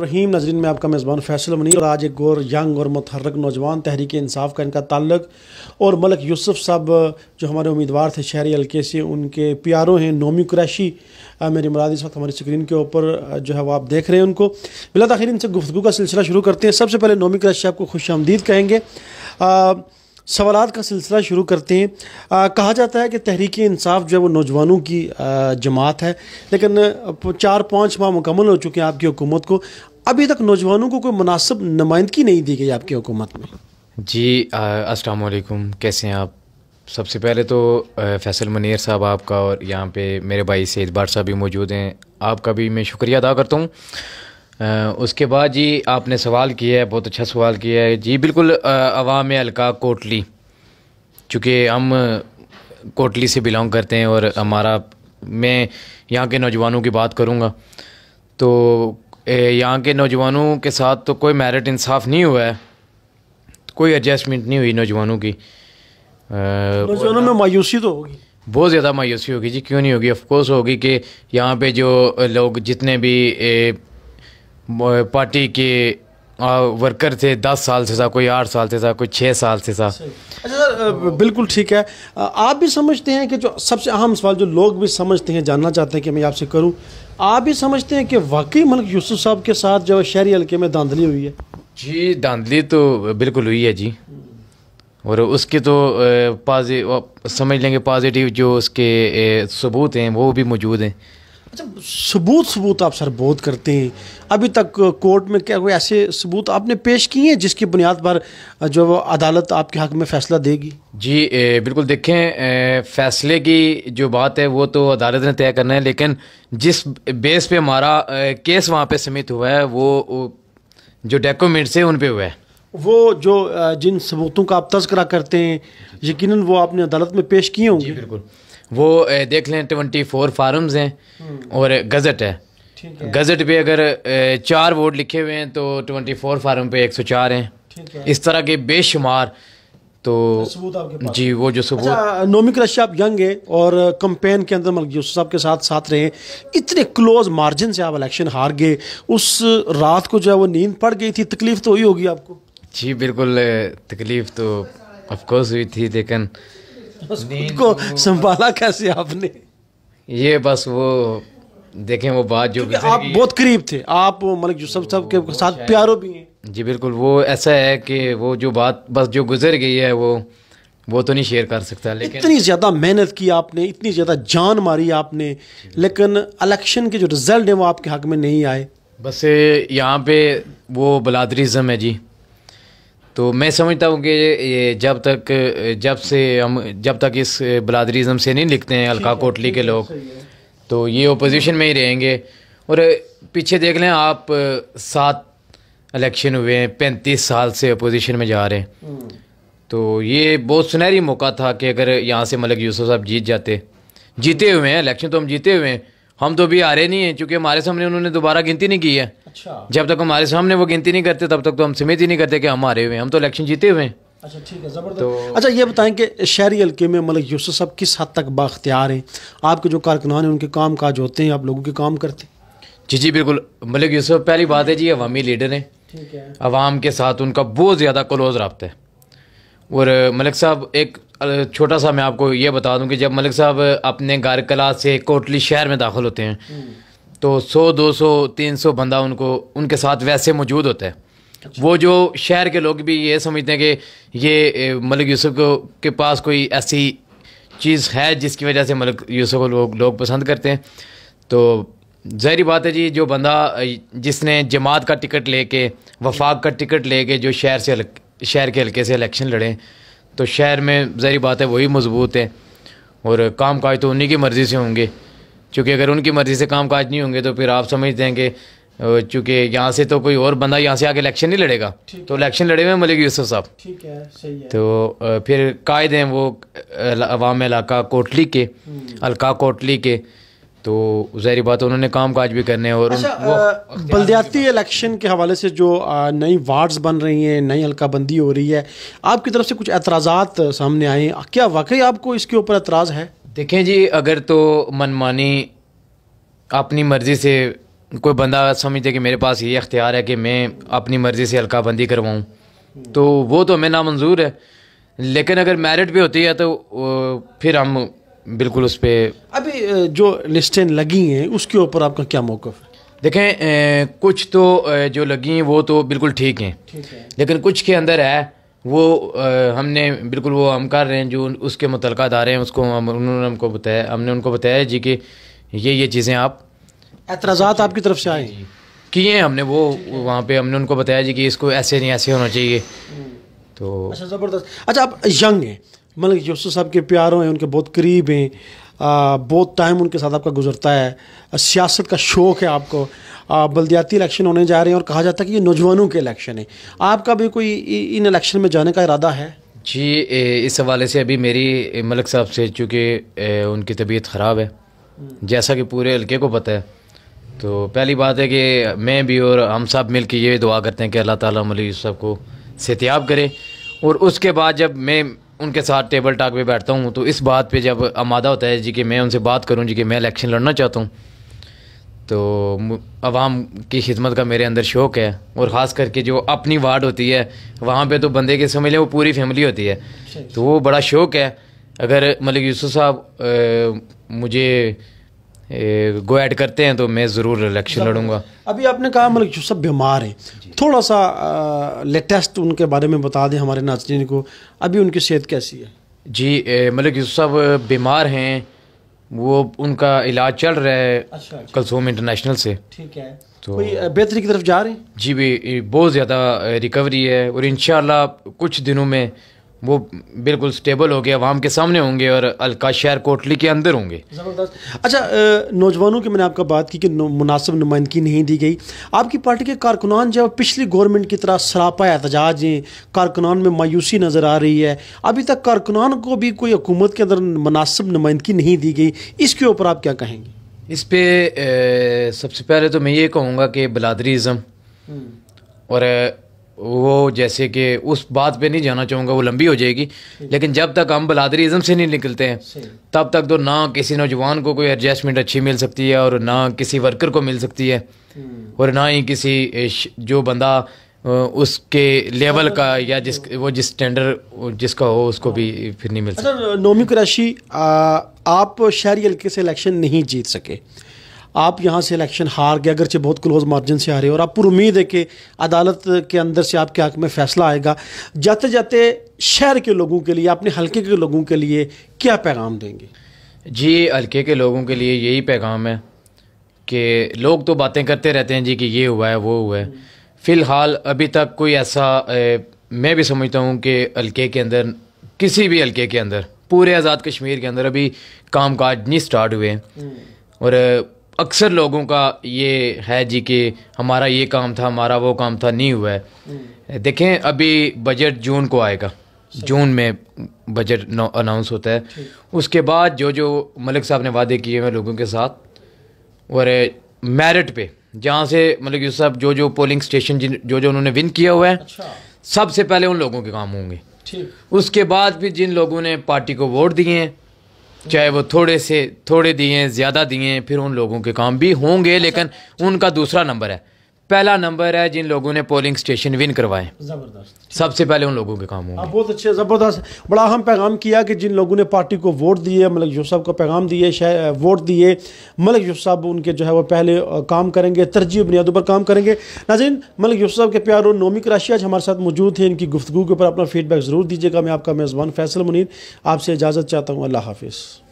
रहीम नजरिन में आपका मेज़बान फैसल मनी और आज एक गौर यंग और मतहरक नौजवान तहरीक इंसाफ का इनका ताल्लक और मलक यूसुफ साहब जो हमारे उम्मीदवार थे शहरी हल्के से उनके पी आर ओ हैं नोमी कुरैशी मेरी मुराद इस वक्त हमारी स्क्रीन के ऊपर जो है वो आप देख रहे हैं उनको बिला तखिर इनसे गुफ्तु का सिलसिला शुरू करते हैं सबसे पहले नोमी कुरैशी आपको खुश आमदीद कहेंगे आ, सवाल का सिलसिला शुरू करते हैं आ, कहा जाता है कि तहरीक इंसाफ जो है वो नौजवानों की जमात है लेकिन चार पाँच माह मुकम्मल हो चुके हैं आपकी हुकूमत को अभी तक नौजवानों को कोई मुनासिब नुमाइंदगी नहीं दी गई आपकी हुकूमत में जी अस्सलाम वालेकुम कैसे हैं आप सबसे पहले तो फैसल मनीर साहब आपका और यहाँ पे मेरे भाई सैद बार साहब भी मौजूद हैं आपका भी मैं शुक्रिया अदा करता हूँ आ, उसके बाद जी आपने सवाल किया है बहुत अच्छा सवाल किया है जी बिल्कुल अवाम अलका कोटली चूँकि हम कोटली से बिलोंग करते हैं और हमारा मैं यहाँ के नौजवानों की बात करूँगा तो यहाँ के नौजवानों के साथ तो कोई मेरिट इंसाफ नहीं हुआ है कोई एडजस्टमेंट नहीं हुई नौजवानों की नौजवानों में मायूसी तो होगी बहुत ज़्यादा मायूसी होगी जी क्यों नहीं होगी ऑफ कोर्स होगी कि यहाँ पे जो लोग जितने भी पार्टी के वर्कर थे दस साल से था कोई आठ साल से था कोई छः साल से था अच्छा सर बिल्कुल ठीक है आप भी समझते हैं कि जो सबसे अहम सवाल जो लोग भी समझते हैं जानना चाहते हैं कि मैं आपसे करूं आप भी समझते हैं कि वाकई मलिक यूसुफ साहब के साथ जो शहरी हल्के में धांधली हुई है जी धांधली तो बिल्कुल हुई है जी और उसके तो पॉजिटिव समझ लेंगे पॉजिटिव जो उसके सबूत हैं वो भी मौजूद हैं अच्छा सबूत सबूत आप सर बहुत करते हैं अभी तक कोर्ट में क्या कोई ऐसे सबूत आपने पेश किए हैं जिसकी बुनियाद पर जो अदालत आपके हक में फ़ैसला देगी जी ए, बिल्कुल देखें ए, फैसले की जो बात है वो तो अदालत ने तय करना है लेकिन जिस बेस पे हमारा केस वहाँ पे समित हुआ है वो जो डॉक्यूमेंट्स है उन पर हुआ है वो जो जिन सबूतों का आप तस्करा करते हैं यकीन वो आपने अदालत में पेश किए होंगे बिल्कुल वो देख लें ट्वेंटी फोर फार्म्स हैं हम्म। और गज़ट है गज़ट पे अगर चार वोट लिखे हुए हैं तो ट्वेंटी फोर फार्म पे एक सौ चार हैं इस तरह के बेशुमार तो जी वो जो सबूत अच्छा, नोमिक रशिया आप यंग है और कंपेन के अंदर मतलब यूसुफ साहब के साथ साथ रहे इतने क्लोज मार्जिन से आप इलेक्शन हार गए उस रात को जो है वो नींद पड़ गई थी तकलीफ तो हुई होगी आपको जी बिल्कुल तकलीफ तो ऑफकोर्स हुई थी लेकिन तो को संभाला कैसे आपने ये बस वो देखें वो बात जो आप बहुत करीब थे आप मलिक मतलब सब सब के साथ प्यारो भी हैं जी बिल्कुल वो ऐसा है कि वो जो बात बस जो गुजर गई है वो वो तो नहीं शेयर कर सकता लेकिन इतनी ज़्यादा मेहनत की आपने इतनी ज़्यादा जान मारी आपने लेकिन इलेक्शन के जो रिज़ल्ट हैं वो आपके हक में नहीं आए बस यहाँ पे वो बलादरीज़म है जी तो मैं समझता हूँ कि ये जब तक जब से हम जब तक इस बलादरीज़म से नहीं लिखते हैं अलका कोटली के लोग तो ये ओपोजिशन में ही रहेंगे और पीछे देख लें आप सात इलेक्शन हुए हैं पैंतीस साल से अपोजिशन में जा रहे हैं हम्म। तो ये बहुत सुनहरी मौका था कि अगर यहाँ से मलिक यूसुफ साहब जीत जाते जीते हुए हैं इलेक्शन तो हम जीते हुए हैं हम तो अभी आ रहे नहीं हैं क्योंकि हमारे सामने उन्होंने दोबारा गिनती नहीं की है अच्छा जब तक हमारे सामने वो गिनती नहीं करते तब तक तो हम समेत ही नहीं करते कि हम हारे हुए हैं हम तो इलेक्शन जीते हुए हैं अच्छा ठीक है ज़बरदस्त तो अच्छा ये बताएं कि शहरी हल्के में मलिक यूसुफ साहब किस हद तक बाख्तियार हैं आपके जो कारकुनान हैं उनके काम काज होते हैं आप लोगों के काम करते हैं जी जी बिल्कुल मलिक यूसुफ पहली बात है जी अवामी लीडर हैं है अवाम के साथ उनका बहुत ज़्यादा क्लोज रबता है और मलिक साहब एक छोटा सा मैं आपको ये बता दूँ कि जब मलिक साहब अपने गारकला से कोटली शहर में दाखिल होते हैं हम्म। तो सौ दो सौ तीन सौ बंदा उनको उनके साथ वैसे मौजूद होता है अच्छा। वो जो शहर के लोग भी ये समझते हैं कि ये मलिक यूसुफ को के पास कोई ऐसी चीज़ है जिसकी वजह से मलिक यूसुफ को लोग लोग पसंद करते हैं तो जहरी बात है जी जो बंदा जिसने जमात का टिकट लेके वफाक का टिकट लेके जो शहर से शहर के हल्के से इलेक्शन लड़े तो शहर में जहरी बात है वही मजबूत है और काम काज तो उन्हीं की मर्ज़ी से होंगे चूँकि अगर उनकी मर्ज़ी से काम काज नहीं होंगे तो फिर आप समझते हैं कि चूँकि यहाँ से तो कोई और बंदा यहाँ से आके इलेक्शन नहीं लड़ेगा तो इलेक्शन लड़े हुए मलिक यूसुफ साहब ठीक है सही है तो फिर कायद हैं वो अवाम इलाका कोटली के हम्म। अलका कोटली के तो जहरी बात उन्होंने काम काज भी करने और अच्छा, बलदयाती इलेक्शन के हवाले से जो नई वार्ड्स बन रही हैं नई हल्का बंदी हो रही है आपकी तरफ से कुछ एतराज़ात सामने आए क्या वाकई आपको इसके ऊपर एतराज़ है देखें जी अगर तो मनमानी अपनी मर्ज़ी से कोई बंदा समझते कि मेरे पास ये अख्तियार है कि मैं अपनी मर्ज़ी से हल्काबंदी करवाऊँ तो वो तो हमें नामंजूर है लेकिन अगर मेरिट पे होती है तो फिर हम बिल्कुल उस पर अभी जो लिस्टें लगी हैं उसके ऊपर आपका क्या मौक़ है देखें कुछ तो जो लगी हैं वो तो बिल्कुल ठीक हैं है। लेकिन कुछ के अंदर है वो आ, हमने बिल्कुल वो हम कर रहे हैं जो उसके आ रहे हैं उसको हम उन्होंने हमको बताया हमने उनको बताया जी कि ये ये चीज़ें आप एतराज़ा आपकी तरफ से आए जी किए हैं हमने वो वहाँ पे हमने उनको बताया जी कि इसको ऐसे नहीं ऐसे होना चाहिए तो अच्छा ज़बरदस्त अच्छा आप यंग हैं मतलब यूसुफ साहब के प्यारों हैं उनके बहुत करीब हैं बहुत टाइम उनके साथ आपका गुजरता है सियासत का शौक़ है आपको बलदियाती इलेक्शन होने जा रहे हैं और कहा जाता है कि ये नौजवानों के इलेक्शन है आपका भी कोई इन इलेक्शन में जाने का इरादा है जी इस हवाले से अभी मेरी मलिक साहब से चूँकि उनकी तबीयत ख़राब है जैसा कि पूरे हल्के को पता है तो पहली बात है कि मैं भी और हम सब मिल के ये दुआ करते हैं कि अल्लाह ताला मौलवी साहब को सहतियाब करे और उसके बाद जब मैं उनके साथ टेबल टाक पे बैठता हूँ तो इस बात पे जब आमादा होता है जी कि मैं उनसे बात करूँ जी कि मैं इलेक्शन लड़ना चाहता हूँ तो आवाम की खिदमत का मेरे अंदर शौक़ है और ख़ास करके जो अपनी वार्ड होती है वहाँ पे तो बंदे के समझ लें वो पूरी फैमिली होती है तो वो बड़ा शौक़ है अगर मलिक यूसुफ साहब मुझे गो ऐड करते हैं तो मैं ज़रूर इलेक्शन लड़ूंगा अभी आपने कहा मलिक यूसुफ साहब बीमार हैं थोड़ा सा लेटेस्ट उनके बारे में बता दें हमारे नाजरन को अभी उनकी सेहत कैसी है जी मलिक यूसुफ साहब बीमार हैं वो उनका इलाज चल रहा है अच्छा, अच्छा, कलसोम इंटरनेशनल से ठीक है तो कोई बेहतरी की तरफ जा रहे हैं जी भी बहुत ज़्यादा रिकवरी है और इन कुछ दिनों में वो बिल्कुल स्टेबल हो गया अवाम के सामने होंगे और अलका शहर कोटली के अंदर होंगे अच्छा नौजवानों की मैंने आपका बात की कि मुनासिब नुमाइंदगी नहीं दी गई आपकी पार्टी के कारकुनान जब पिछली गवर्नमेंट की तरह सरापा एहतजाज हैं कारकुनान में मायूसी नज़र आ रही है अभी तक कारकुनान को भी कोई हुकूमत के अंदर मुनासिब नुमाइंदगी नहीं दी गई इसके ऊपर आप क्या कहेंगे इस पर सबसे पहले तो मैं ये कहूँगा कि बलादरीज़म हम्म। और वो जैसे कि उस बात पे नहीं जाना चाहूँगा वो लंबी हो जाएगी लेकिन जब तक हम बलादरी इज़म से नहीं निकलते हैं तब तक तो ना किसी नौजवान को कोई एडजस्टमेंट अच्छी मिल सकती है और ना किसी वर्कर को मिल सकती है हम्म। और ना ही किसी जो बंदा उसके लेवल का या अच्छा। जिस वो जिस स्टैंडर्ड जिसका हो उसको भी हाँ। फिर नहीं मिल अच्छा, सकता नोमी कुरैशी आप शहरी हल्के से इलेक्शन नहीं जीत सके आप यहाँ से इलेक्शन हार गए अगरचे बहुत क्लोज मार्जिन से हारे और आप उम्मीद है कि अदालत के अंदर से आपके हक में फैसला आएगा जाते जाते शहर के लोगों के लिए अपने हल्के के लोगों के लिए क्या पैगाम देंगे जी हल्के के लोगों के लिए यही पैगाम है कि लोग तो बातें करते रहते हैं जी कि ये हुआ है वो हुआ है फ़िलहाल अभी तक कोई ऐसा ए, मैं भी समझता हूँ कि हल्के के अंदर किसी भी हल्के के अंदर पूरे आज़ाद कश्मीर के अंदर अभी काम काज नहीं स्टार्ट हुए हम्म। और अक्सर लोगों का ये है जी कि हमारा ये काम था हमारा वो काम था नहीं हुआ है हम्म। देखें अभी बजट जून को आएगा जून में बजट अनाउंस होता है उसके बाद जो जो मलिक साहब ने वादे किए हैं लोगों के साथ और मेरिट पे जहाँ से मलिक यूसुफ साहब जो जो पोलिंग स्टेशन जिन जो जो उन्होंने विन किया हुआ है अच्छा। सबसे पहले उन लोगों के काम होंगे उसके बाद भी जिन लोगों ने पार्टी को वोट दिए हैं चाहे वो थोड़े से थोड़े दिए ज़्यादा दिए फिर उन लोगों के काम भी होंगे लेकिन अच्छा। उनका दूसरा नंबर है पहला नंबर है जिन लोगों ने पोलिंग स्टेशन विन करवाए जबरदस्त सबसे पहले उन लोगों के काम होंगे बहुत अच्छे ज़बरदस्त बड़ा अहम पैगाम किया कि जिन लोगों ने पार्टी को वोट दिए मलिक यूसुफ साहब को पैगाम दिए वोट दिए मलिक यूसुफ साहब उनके जो है वो पहले काम करेंगे तरजीह बुनियादों पर काम करेंगे नाजिन मलिक यूसुफ साहब के प्यार और नोमी आज हमारे साथ मौजूद थे इनकी गुफ्तु के ऊपर अपना फीडबैक ज़रूर दीजिएगा मैं आपका मेज़बान फैसल मुनीर आपसे इजाज़त चाहता हूँ अल्लाह हाफिज़